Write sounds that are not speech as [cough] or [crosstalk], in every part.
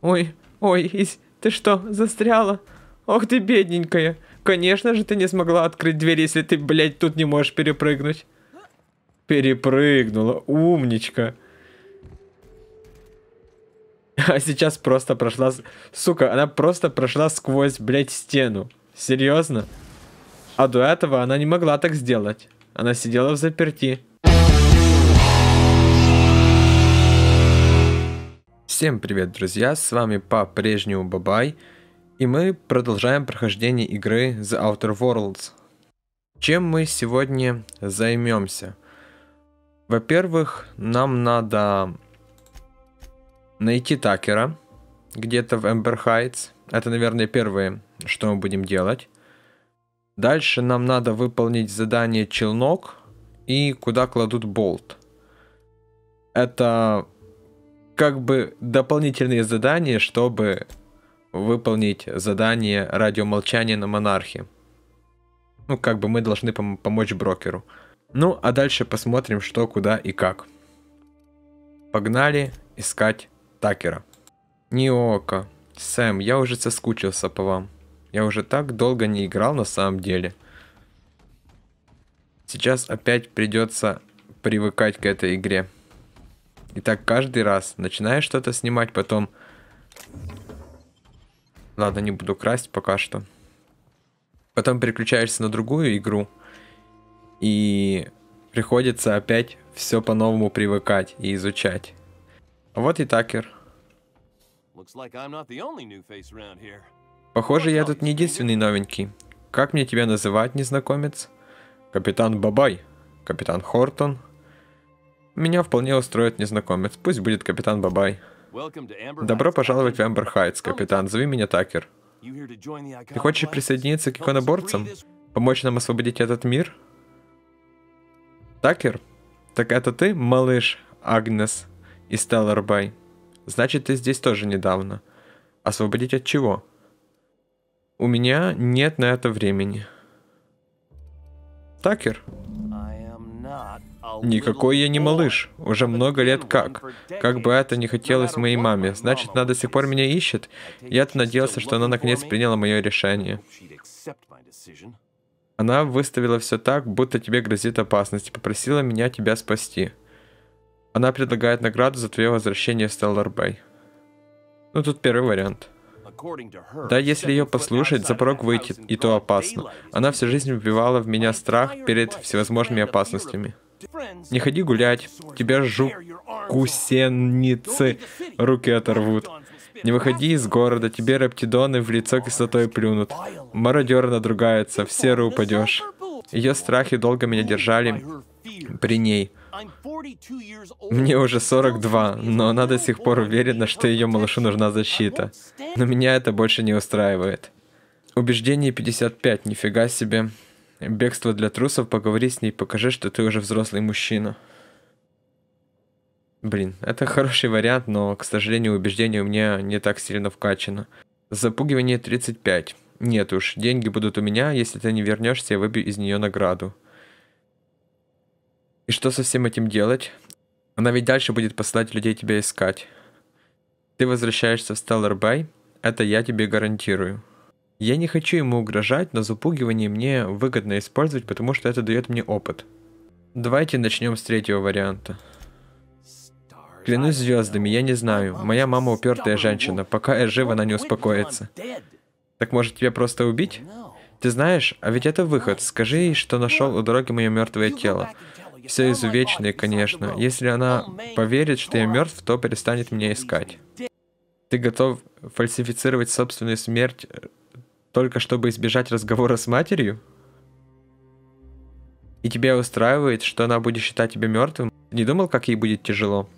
Ой, ой, Изь, ты что, застряла? Ох ты бедненькая. Конечно же ты не смогла открыть дверь, если ты, блядь, тут не можешь перепрыгнуть. Перепрыгнула, умничка. А сейчас просто прошла... Сука, она просто прошла сквозь, блядь, стену. Серьезно? А до этого она не могла так сделать. Она сидела в заперти. Всем привет, друзья, с вами по-прежнему Бабай, и мы продолжаем прохождение игры The Outer Worlds. Чем мы сегодня займемся? Во-первых, нам надо найти Такера где-то в Эмбер Хайтс. Это, наверное, первое, что мы будем делать. Дальше нам надо выполнить задание Челнок и куда кладут болт. Это как бы дополнительные задания, чтобы выполнить задание радиомолчания на монархе. Ну, как бы мы должны пом- помочь брокеру. Ну, а дальше посмотрим, что, куда и как. Погнали искать Такера. Ниока, Сэм, я уже соскучился по вам. Я уже так долго не играл на самом деле. Сейчас опять придется привыкать к этой игре. И так каждый раз. Начинаешь что-то снимать, потом... Ладно, не буду красть пока что. Потом переключаешься на другую игру. И приходится опять все по-новому привыкать и изучать. Вот и Такер. Похоже, я тут не единственный новенький. Как мне тебя называть, незнакомец? Капитан Бабай, капитан Хортон, меня вполне устроит незнакомец. Пусть будет капитан Бабай. Добро пожаловать в Эмбер Хайтс, капитан. Зови меня Такер. Ты хочешь присоединиться к иконоборцам? Помочь нам освободить этот мир? Такер? Так это ты, малыш Агнес и Стеллар Бай? Значит, ты здесь тоже недавно. Освободить от чего? У меня нет на это времени. Такер? Никакой я не малыш. Уже много лет как. Как бы это ни хотелось моей маме. Значит, она до сих пор меня ищет. Я-то надеялся, что она наконец приняла мое решение. Она выставила все так, будто тебе грозит опасность, и попросила меня тебя спасти. Она предлагает награду за твое возвращение в Стелларбэй. Ну, тут первый вариант. Да, если ее послушать, за порог выйти, и то опасно. Она всю жизнь вбивала в меня страх перед всевозможными опасностями. Не ходи гулять, тебя жукусеницы руки оторвут. Не выходи из города, тебе рептидоны в лицо кислотой плюнут. Мародер надругается, в серу упадешь. Ее страхи долго меня держали при ней. Мне уже 42, но она до сих пор уверена, что ее малышу нужна защита. Но меня это больше не устраивает. Убеждение 55, нифига себе. Бегство для трусов, поговори с ней, покажи, что ты уже взрослый мужчина. Блин, это хороший вариант, но, к сожалению, убеждение у меня не так сильно вкачано. Запугивание 35. Нет уж, деньги будут у меня, если ты не вернешься, я выбью из нее награду. И что со всем этим делать? Она ведь дальше будет посылать людей тебя искать. Ты возвращаешься в Stellar Bay, это я тебе гарантирую. Я не хочу ему угрожать, но запугивание мне выгодно использовать, потому что это дает мне опыт. Давайте начнем с третьего варианта. Клянусь звездами, я не знаю. Моя мама упертая женщина. Пока я жив, она не успокоится. Так может тебя просто убить? Ты знаешь, а ведь это выход. Скажи ей, что нашел у дороги мое мертвое тело. Все изувеченное, конечно. Если она поверит, что я мертв, то перестанет меня искать. Ты готов фальсифицировать собственную смерть э, только чтобы избежать разговора с матерью? И тебя устраивает, что она будет считать тебя мертвым? Не думал, как ей будет тяжело?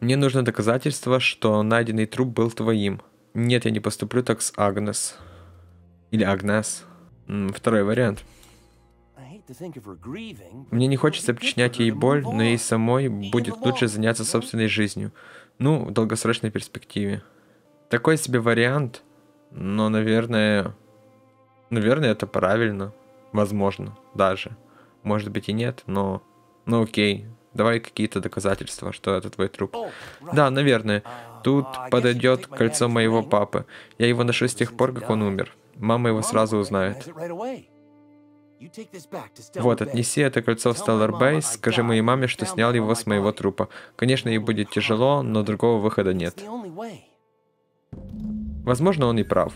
Мне нужно доказательство, что найденный труп был твоим. Нет, я не поступлю так с Агнес. Или Агнес. Второй вариант. Мне не хочется причинять ей боль, но ей самой будет лучше заняться собственной жизнью. Ну, в долгосрочной перспективе. Такой себе вариант, но, наверное, наверное, это правильно. Возможно, даже. Может быть и нет, но... Ну окей, давай какие-то доказательства, что это твой труп. Да, наверное. А, Тут подойдет кольцо моего папы. Я его ношу с тех пор, как он умер. Мама его сразу узнает. Вот, отнеси это кольцо в Stellar Base, скажи моей маме, что снял его с моего трупа. Конечно, ей будет тяжело, но другого выхода нет. Возможно, он и прав.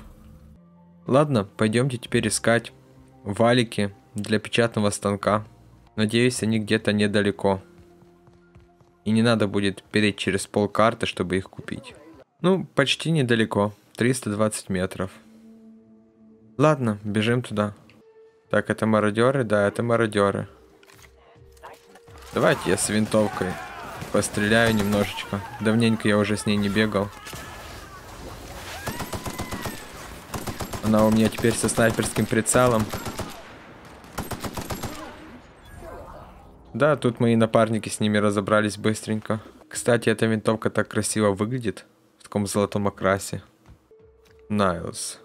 Ладно, пойдемте теперь искать валики для печатного станка. Надеюсь, они где-то недалеко. И не надо будет переть через пол карты, чтобы их купить. Ну, почти недалеко. 320 метров. Ладно, бежим туда. Так, это мародеры? Да, это мародеры. Давайте я с винтовкой постреляю немножечко. Давненько я уже с ней не бегал. Она у меня теперь со снайперским прицелом. Да, тут мои напарники с ними разобрались быстренько. Кстати, эта винтовка так красиво выглядит. В таком золотом окрасе. Найлз.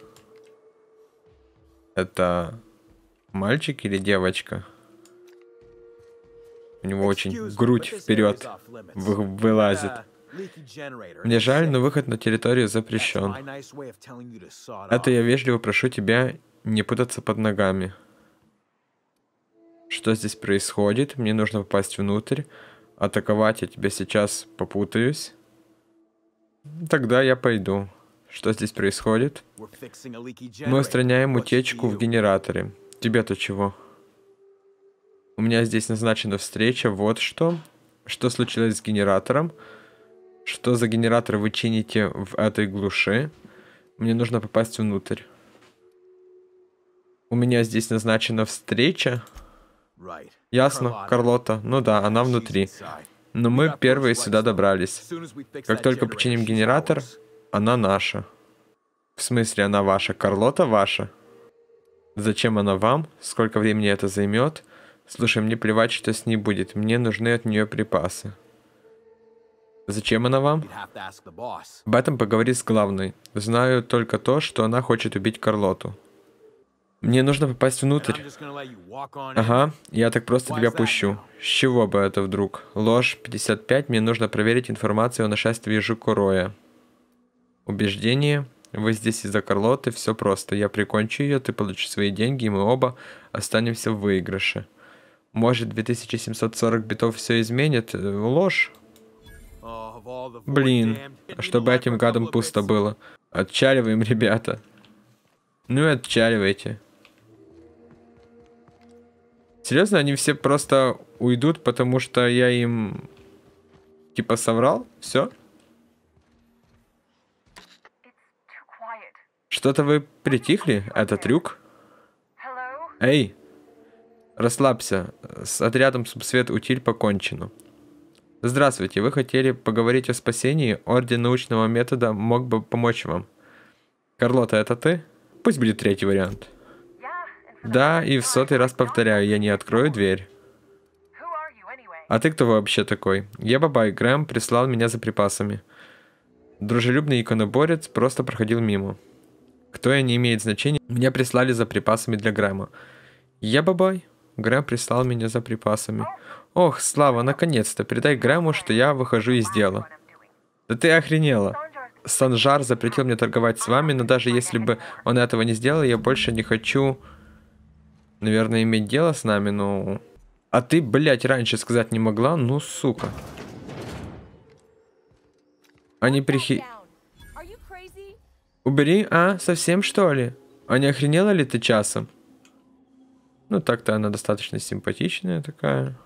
Это мальчик или девочка? У него очень грудь вперед вылазит. Мне жаль, но выход на территорию запрещен. Это я вежливо прошу тебя не путаться под ногами. Что здесь происходит? Мне нужно попасть внутрь. Атаковать я тебя сейчас попутаюсь. Тогда я пойду. Что здесь происходит? Мы устраняем утечку в генераторе. Тебе-то чего? У меня здесь назначена встреча. Вот что. Что случилось с генератором? Что за генератор вы чините в этой глуши? Мне нужно попасть внутрь. У меня здесь назначена встреча. Ясно, Карлота. Ну да, она внутри. Но мы первые сюда добрались. Как только починим генератор, она наша. В смысле, она ваша? Карлота ваша? Зачем она вам? Сколько времени это займет? Слушай, мне плевать, что с ней будет. Мне нужны от нее припасы. Зачем она вам? Об этом поговори с главной. Знаю только то, что она хочет убить Карлоту. Мне нужно попасть внутрь. Ага, я так просто тебя пущу. С чего бы это вдруг? Ложь 55, мне нужно проверить информацию о нашествии Жукуроя. Убеждение. Вы здесь из-за Карлоты, все просто. Я прикончу ее, ты получишь свои деньги, и мы оба останемся в выигрыше. Может, 2740 битов все изменит? Э, ложь. Блин, а чтобы этим гадом пусто было. Отчаливаем, ребята. Ну и отчаливайте. Серьезно, они все просто уйдут, потому что я им типа соврал? Все? Что-то вы притихли? Это трюк? Эй! Расслабься. С отрядом субсвет утиль покончено. Здравствуйте, вы хотели поговорить о спасении? Орден научного метода мог бы помочь вам. Карлота, это ты? Пусть будет третий вариант. Да, и в сотый раз повторяю, я не открою дверь. А ты кто вообще такой? Я Бабай, Грэм прислал меня за припасами. Дружелюбный иконоборец просто проходил мимо. Кто я, не имеет значения. Меня прислали за припасами для Грэма. Я Бабай. Грэм прислал меня за припасами. Ох, Слава, наконец-то, передай Грэму, что я выхожу из дела. Да ты охренела. Санжар запретил мне торговать с вами, но даже если бы он этого не сделал, я больше не хочу, наверное, иметь дело с нами, но... Ну. А ты, блядь, раньше сказать не могла? Ну, сука. Они прихи... Убери, а? Совсем, что ли? А не охренела ли ты часом? Ну, так-то она достаточно симпатичная такая.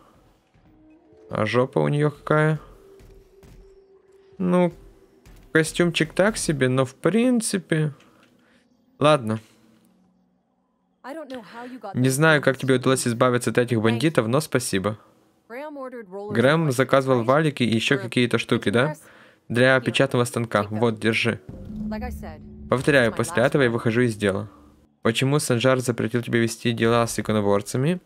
А жопа у нее какая? Ну, костюмчик так себе, но в принципе... Ладно. Не знаю, как тебе удалось избавиться от этих бандитов, но спасибо. Грэм типа заказывал валики и еще э, какие-то штуки, да? Для типа печатного станка. Типа вот, держи. Повторяю, после этого я выхожу из дела. Почему Санжар запретил тебе вести дела с иконоборцами?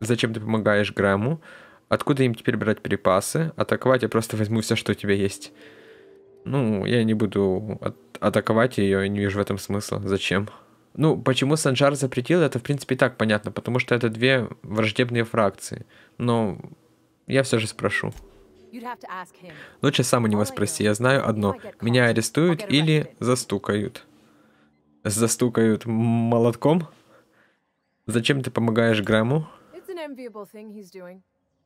Зачем ты помогаешь Грэму? Откуда им теперь брать припасы? Атаковать я просто возьму все, что у тебя есть. Ну, я не буду а атаковать ее, не вижу в этом смысла. Зачем? Ну, почему Санжар запретил, это в принципе и так понятно, потому что это две враждебные фракции. Но я все же спрошу. Лучше сам у него спроси, я знаю одно. Меня арестуют или застукают. Застукают молотком? Зачем ты помогаешь Грэму?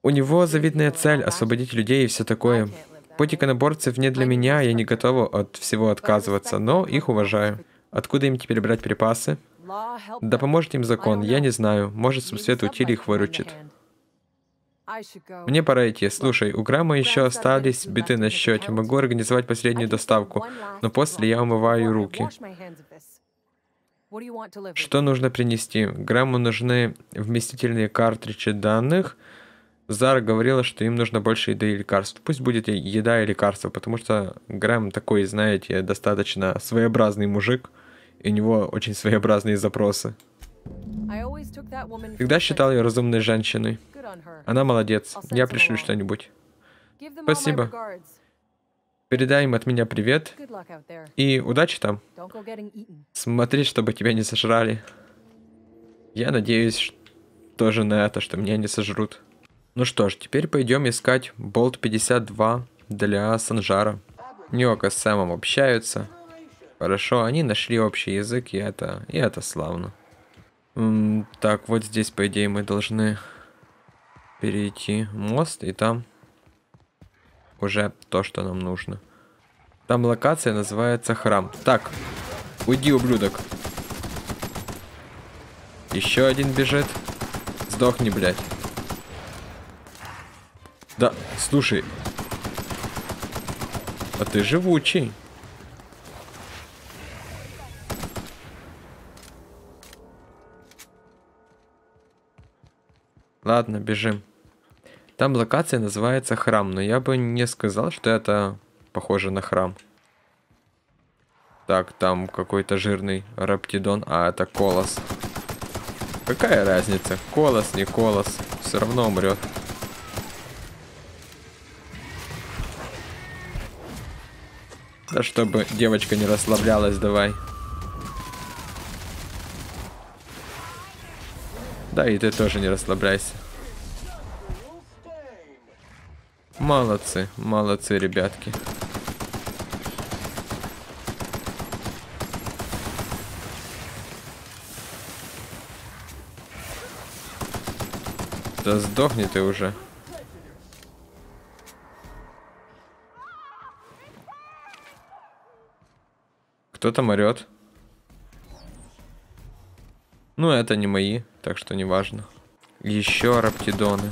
У него завидная цель — освободить людей и все такое. Путь иконоборцев не для меня, я не готова от всего отказываться, но их уважаю. Откуда им теперь брать припасы? Да поможет им закон, я не знаю. Может, субсвет утили их выручит. Мне пора идти. Слушай, у Грамма еще остались биты на счете. Могу организовать последнюю доставку, но после я умываю руки. Что нужно принести? Грамму нужны вместительные картриджи данных — Зара говорила, что им нужно больше еды и лекарств. Пусть будет еда и лекарства, потому что Грэм такой, знаете, достаточно своеобразный мужик, и у него очень своеобразные запросы. Всегда считал ее разумной женщиной. Она молодец. Я пришлю что-нибудь. Спасибо. Передай им от меня привет. И удачи там. Смотри, чтобы тебя не сожрали. Я надеюсь тоже на это, что меня не сожрут. Ну что ж, теперь пойдем искать болт 52 для Санжара. Ньока с Сэмом общаются. Хорошо, они нашли общий язык, и это, и это славно. М так, вот здесь, по идее, мы должны перейти мост, и там уже то, что нам нужно. Там локация называется храм. Так, уйди, ублюдок. Еще один бежит. Сдохни, блядь. Да, слушай. А ты живучий. Ладно, бежим. Там локация называется храм, но я бы не сказал, что это похоже на храм. Так, там какой-то жирный раптидон, а это колос. Какая разница, колос, не колос, все равно умрет. Да чтобы девочка не расслаблялась, давай. Да, и ты тоже не расслабляйся. Молодцы, молодцы, ребятки. Да сдохни ты уже. Кто там орет? Ну, это не мои, так что не важно. Еще раптидоны.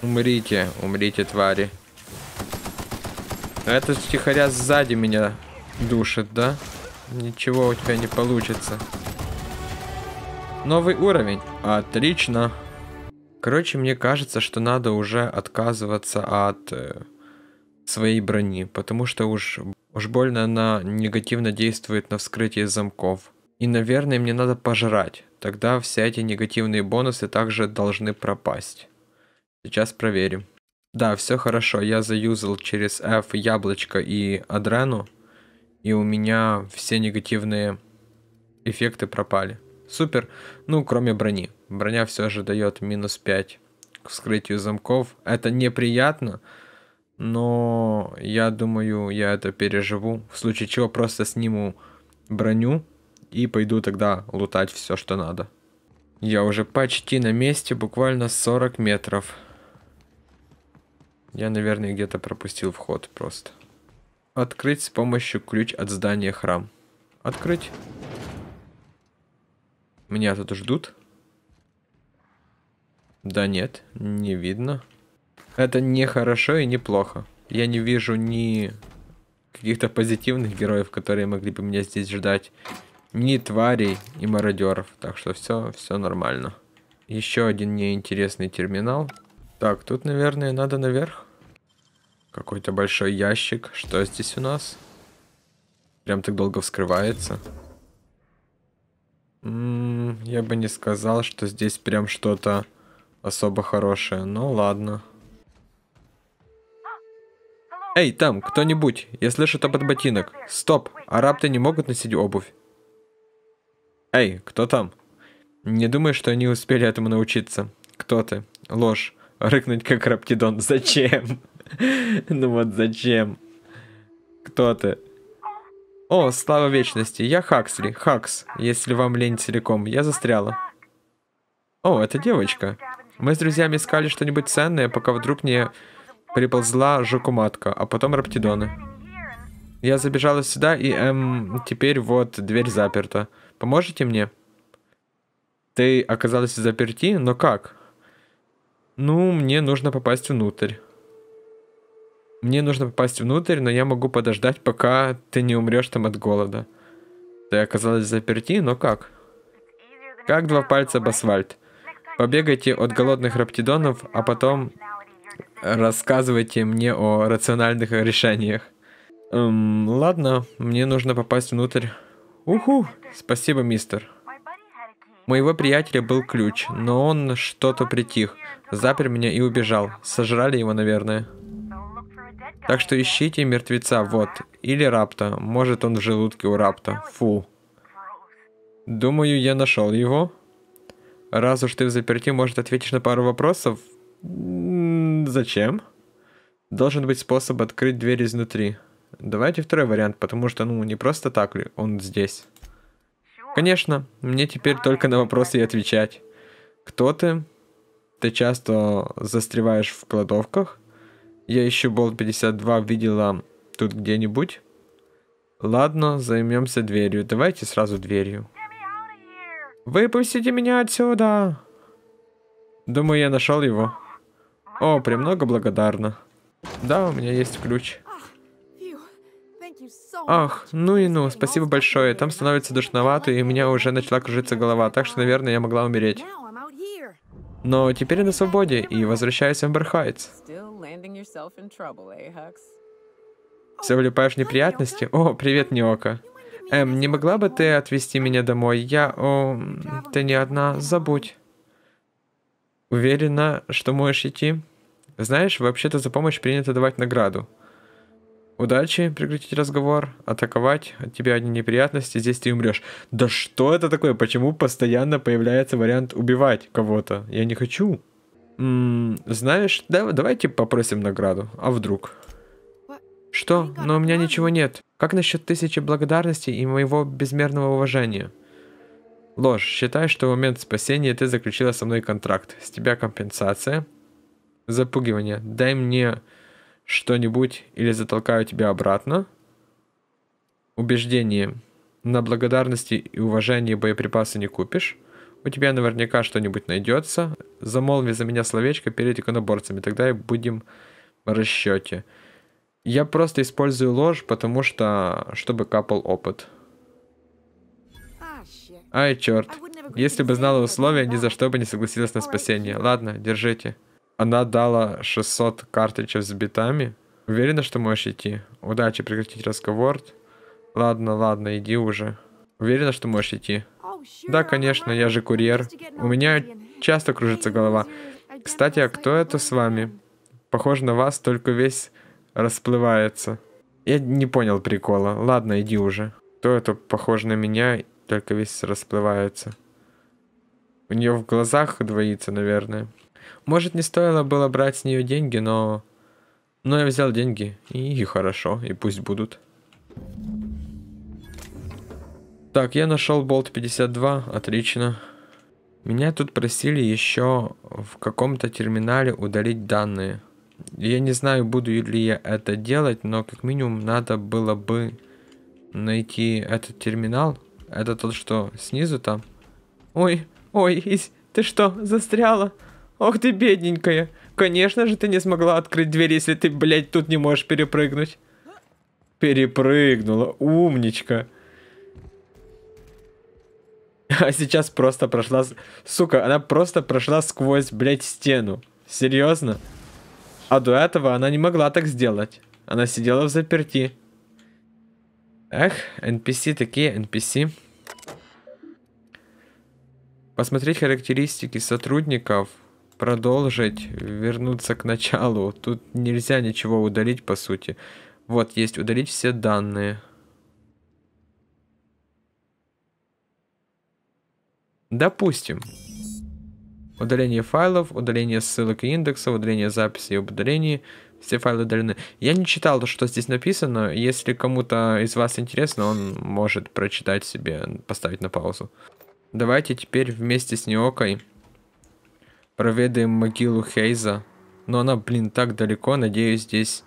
Умрите, умрите, твари. А это втихаря сзади меня душит, да? Ничего у тебя не получится. Новый уровень. Отлично. Короче, мне кажется, что надо уже отказываться от э, своей брони, потому что уж, уж больно она негативно действует на вскрытие замков. И, наверное, мне надо пожрать. Тогда все эти негативные бонусы также должны пропасть. Сейчас проверим. Да, все хорошо. Я заюзал через F яблочко и адрену. И у меня все негативные эффекты пропали супер, ну кроме брони. Броня все же дает минус 5 к вскрытию замков. Это неприятно, но я думаю, я это переживу. В случае чего просто сниму броню и пойду тогда лутать все, что надо. Я уже почти на месте, буквально 40 метров. Я, наверное, где-то пропустил вход просто. Открыть с помощью ключ от здания храм. Открыть. Меня тут ждут. Да нет, не видно. Это не хорошо и не плохо. Я не вижу ни каких-то позитивных героев, которые могли бы меня здесь ждать, ни тварей и мародеров. Так что все, все нормально. Еще один неинтересный терминал. Так, тут, наверное, надо наверх. Какой-то большой ящик. Что здесь у нас? Прям так долго вскрывается. Я бы не сказал, что здесь прям что-то особо хорошее. Ну ладно. Эй, там, кто-нибудь, я слышу топот ботинок. Стоп, арабты не могут носить обувь. Эй, кто там? Не думаю, что они успели этому научиться. Кто ты? Ложь. Рыкнуть как раптидон. Зачем? [laughs] Ну вот зачем? Кто ты? О, слава вечности, я Хаксли, Хакс, если вам лень целиком, я застряла. О, это девочка. Мы с друзьями искали что-нибудь ценное, пока вдруг не приползла жакуматка, а потом раптидоны. Я забежала сюда, и, эм, теперь вот, дверь заперта. Поможете мне? Ты оказалась заперти, но как? Ну, мне нужно попасть внутрь мне нужно попасть внутрь, но я могу подождать, пока ты не умрешь там от голода. Ты оказалась заперти, но как? Как два пальца об асфальт. Побегайте от голодных раптидонов, а потом рассказывайте мне о рациональных решениях. Эм, ладно, мне нужно попасть внутрь. Уху, спасибо, мистер. Моего приятеля был ключ, но он что-то притих, запер меня и убежал. Сожрали его, наверное. Так что ищите мертвеца, вот. Или рапта. Может, он в желудке у рапта. Фу. Думаю, я нашел его. Раз уж ты в заперти, может, ответишь на пару вопросов? Зачем? Должен быть способ открыть дверь изнутри. Давайте второй вариант, потому что, ну, не просто так ли он здесь. Конечно, мне теперь только на вопросы и отвечать. Кто ты? Ты часто застреваешь в кладовках? Я еще болт 52 видела тут где-нибудь. Ладно, займемся дверью. Давайте сразу дверью. Выпустите меня отсюда! Думаю, я нашел его. О, премного благодарна. Да, у меня есть ключ. Ах, ну и ну, спасибо большое. Там становится душновато, и у меня уже начала кружиться голова, так что, наверное, я могла умереть. Но теперь я на свободе и возвращаюсь в Эмбер Завлюпаешь неприятности? О, привет, Ниока. Эм, не могла бы ты отвезти меня домой? Я... О, ты не одна, забудь. Уверена, что можешь идти? Знаешь, вообще-то за помощь принято давать награду. Удачи, прекратить разговор, атаковать, от тебя одни неприятности, здесь ты умрешь. Да что это такое? Почему постоянно появляется вариант убивать кого-то? Я не хочу. М -м, знаешь, да, давайте типа, попросим награду. А вдруг? Что? Но у меня ничего нет. Как насчет тысячи благодарностей и моего безмерного уважения? Ложь. Считай, что в момент спасения ты заключила со мной контракт. С тебя компенсация. Запугивание. Дай мне что-нибудь или затолкаю тебя обратно. Убеждение. На благодарности и уважении боеприпасы не купишь. У тебя наверняка что-нибудь найдется. Замолви за меня словечко перед иконоборцами, тогда и будем в расчете. Я просто использую ложь, потому что... чтобы капал опыт. Ай, черт. Если бы знала условия, ни за что бы не согласилась на спасение. Ладно, держите. Она дала 600 картриджев с битами. Уверена, что можешь идти? Удачи, прекратить разговор. Ладно, ладно, иди уже. Уверена, что можешь идти? Да, конечно, я же курьер. У меня часто кружится голова. Кстати, а кто это с вами? Похоже на вас, только весь расплывается. Я не понял прикола. Ладно, иди уже. Кто это похож на меня, только весь расплывается? У нее в глазах двоится, наверное. Может, не стоило было брать с нее деньги, но... Но я взял деньги, и хорошо, и пусть будут. Так, я нашел болт 52, отлично. Меня тут просили еще в каком-то терминале удалить данные. Я не знаю, буду ли я это делать, но как минимум надо было бы найти этот терминал. Это тот, что снизу там. Ой, ой, Ись, ты что, застряла? Ох ты бедненькая. Конечно же ты не смогла открыть дверь, если ты, блядь, тут не можешь перепрыгнуть. Перепрыгнула, умничка а [laughs] сейчас просто прошла... Сука, она просто прошла сквозь, блядь, стену. Серьезно? А до этого она не могла так сделать. Она сидела в заперти. Эх, NPC такие NPC. Посмотреть характеристики сотрудников. Продолжить. Вернуться к началу. Тут нельзя ничего удалить, по сути. Вот, есть удалить все данные. Допустим. Удаление файлов, удаление ссылок и индексов, удаление записей об удалении. Все файлы удалены. Я не читал то, что здесь написано. Если кому-то из вас интересно, он может прочитать себе, поставить на паузу. Давайте теперь вместе с Неокой проведаем могилу Хейза. Но она, блин, так далеко. Надеюсь, здесь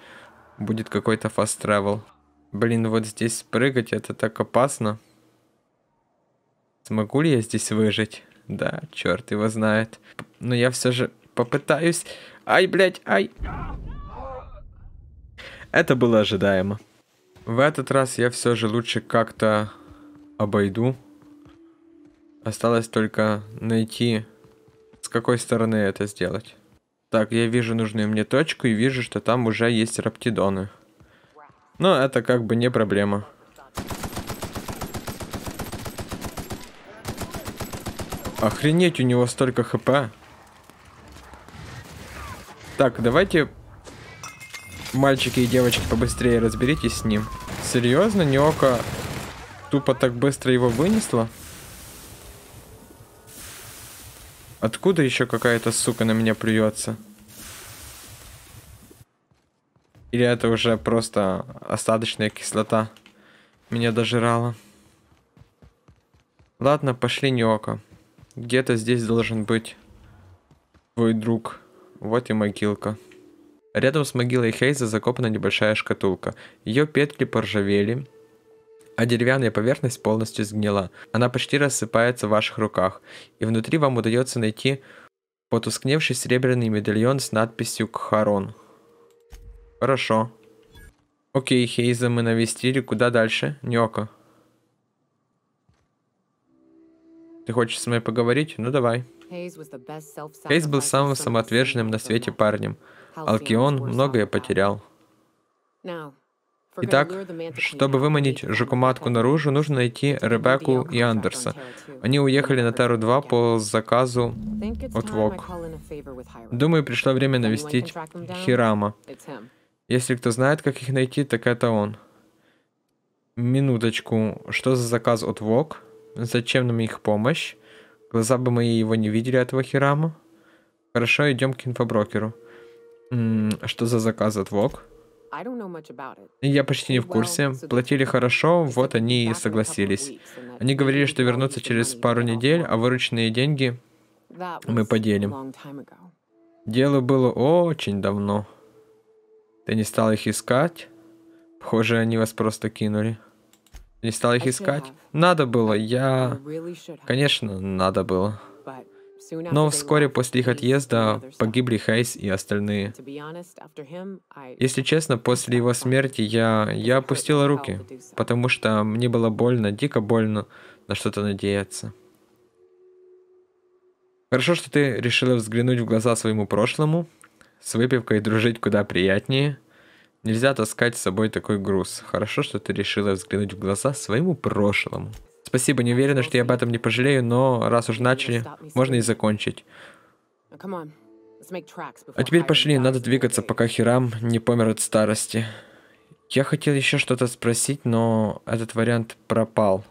будет какой-то фаст travel. Блин, вот здесь прыгать, это так опасно. Смогу ли я здесь выжить? Да, черт его знает. Но я все же попытаюсь. Ай, блядь, ай. Это было ожидаемо. В этот раз я все же лучше как-то обойду. Осталось только найти, с какой стороны это сделать. Так, я вижу нужную мне точку и вижу, что там уже есть раптидоны. Но это как бы не проблема. Охренеть, у него столько хп. Так, давайте, мальчики и девочки, побыстрее разберитесь с ним. Серьезно, Неока тупо так быстро его вынесла? Откуда еще какая-то сука на меня плюется? Или это уже просто остаточная кислота меня дожирала? Ладно, пошли Неока. Где-то здесь должен быть твой друг. Вот и могилка. Рядом с могилой Хейза закопана небольшая шкатулка. Ее петли поржавели, а деревянная поверхность полностью сгнила. Она почти рассыпается в ваших руках, и внутри вам удается найти потускневший серебряный медальон с надписью «Кхарон». Хорошо. Окей, Хейза мы навестили. Куда дальше? Ньоко. Ты хочешь со мной поговорить? Ну давай. Хейс был самым самоотверженным на свете парнем. Алкион многое потерял. Итак, чтобы выманить Жакуматку наружу, нужно найти Ребекку и Андерса. Они уехали на Тару-2 по заказу от ВОК. Думаю, пришло время навестить Хирама. Если кто знает, как их найти, так это он. Минуточку. Что за заказ от ВОК? Зачем нам их помощь? Глаза бы мои его не видели этого херама. Хорошо, идем к инфоброкеру. М -м, а что за заказ от Вок? Я почти не в курсе. Платили хорошо, вот они и согласились. Они говорили, что вернутся через пару недель, а вырученные деньги мы поделим. Дело было очень давно. Ты не стал их искать? Похоже, они вас просто кинули. Не стал их искать. Надо было, я... Конечно, надо было. Но вскоре после их отъезда погибли Хейс и остальные. Если честно, после его смерти я, я опустила руки, потому что мне было больно, дико больно на что-то надеяться. Хорошо, что ты решила взглянуть в глаза своему прошлому, с выпивкой дружить куда приятнее — Нельзя таскать с собой такой груз. Хорошо, что ты решила взглянуть в глаза своему прошлому. Спасибо, не уверена, что я об этом не пожалею, но раз уж начали, можно и закончить. А теперь пошли, надо двигаться, пока Хирам не помер от старости. Я хотел еще что-то спросить, но этот вариант пропал.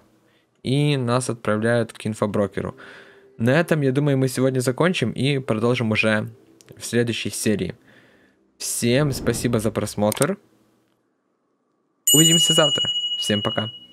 И нас отправляют к инфоброкеру. На этом, я думаю, мы сегодня закончим и продолжим уже в следующей серии. Всем спасибо за просмотр. Увидимся завтра. Всем пока.